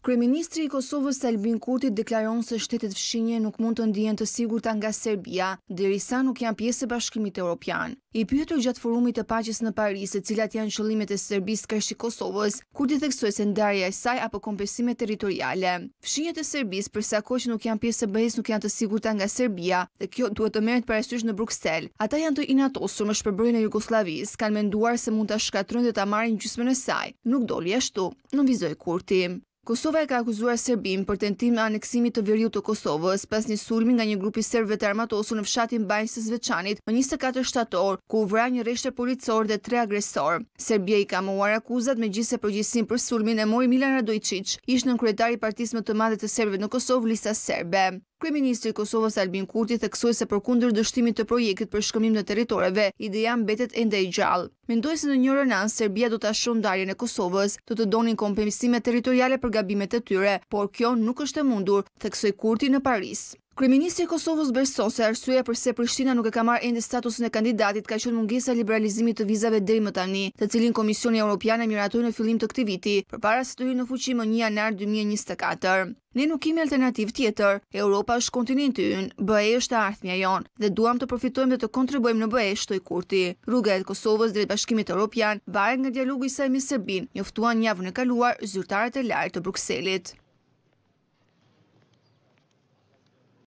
Kryeministri i Kosovës Albin Kurti deklaron se shtetet fshinje nuk mund të ndihen të sigurta nga Serbia, derisa nuk janë pjesë e Bashkimit Evropian. I pyetur gjatë forumit të paqes në Paris, se cilat janë qëllimet e Serbisë kërshi Kosovës, Kurti theksoi se ndarja e saj apo kompensime territoriale, fshinjet e Serbisë për sa kohë nuk janë pjesë e BE-s, nuk janë të sigurta nga Serbia dhe kjo duhet të merret parasysh në Bruksel. Ata janë të inatosur me shpërbërjen e Jugosllavisë, kanë menduar se mund ta shkatërrojnë dhe ta marrin gjysmën e saj. Nuk doli ashtu, nënvizoi Kurti. Kosova e ka akuzuar Serbin për tentim në aneksimit të verju të Kosovës pas një sulmi nga një grupi serve të armatosu në fshatin bajnës të zveçanit më 24 shtator, ku uvra një reshte policor dhe tre agresor. Serbia i ka muar akuzat me gjithse përgjithsim për sulmin në mori Milan Radojqic, ishtë në kretari partismë të madhe të serve në Kosovë, lista serbe. Kryeministri i Kosovës Albin Kurti theksoi se përkundër dështimit të projektit për shkëmim të territoreve, ideja mbetet ende e gjallë. Mendoj se në një rënë Serbia do ta shon ndarjen e Kosovës, do të donin kompensime territoriale për gabimet e tyre, por kjo nuk është e mundur, theksoi Kurti në Paris. Kryeministri i Kosovës beson se arsuja përse Prishtina nuk e ka marrë ende statusin e kandidatit ka qenë mungesa e liberalizimit të vizave deri më tani, të cilin Komisioni Evropian e miratoi në fillim të këtij viti, përpara se të hyjë në fuqi më 1 janar 2024. Ne nuk kemi alternativë tjetër. Europa është kontinenti ynë, BE është ardhmja jonë dhe duam të përfitojmë dhe të kontribuojmë në BE shto i kurti. Rruga e Kosovës drejt Bashkimit Evropian varet nga dialogu i saj me njoftuan javën e kaluar zyrtarët e lartë të Brukselit.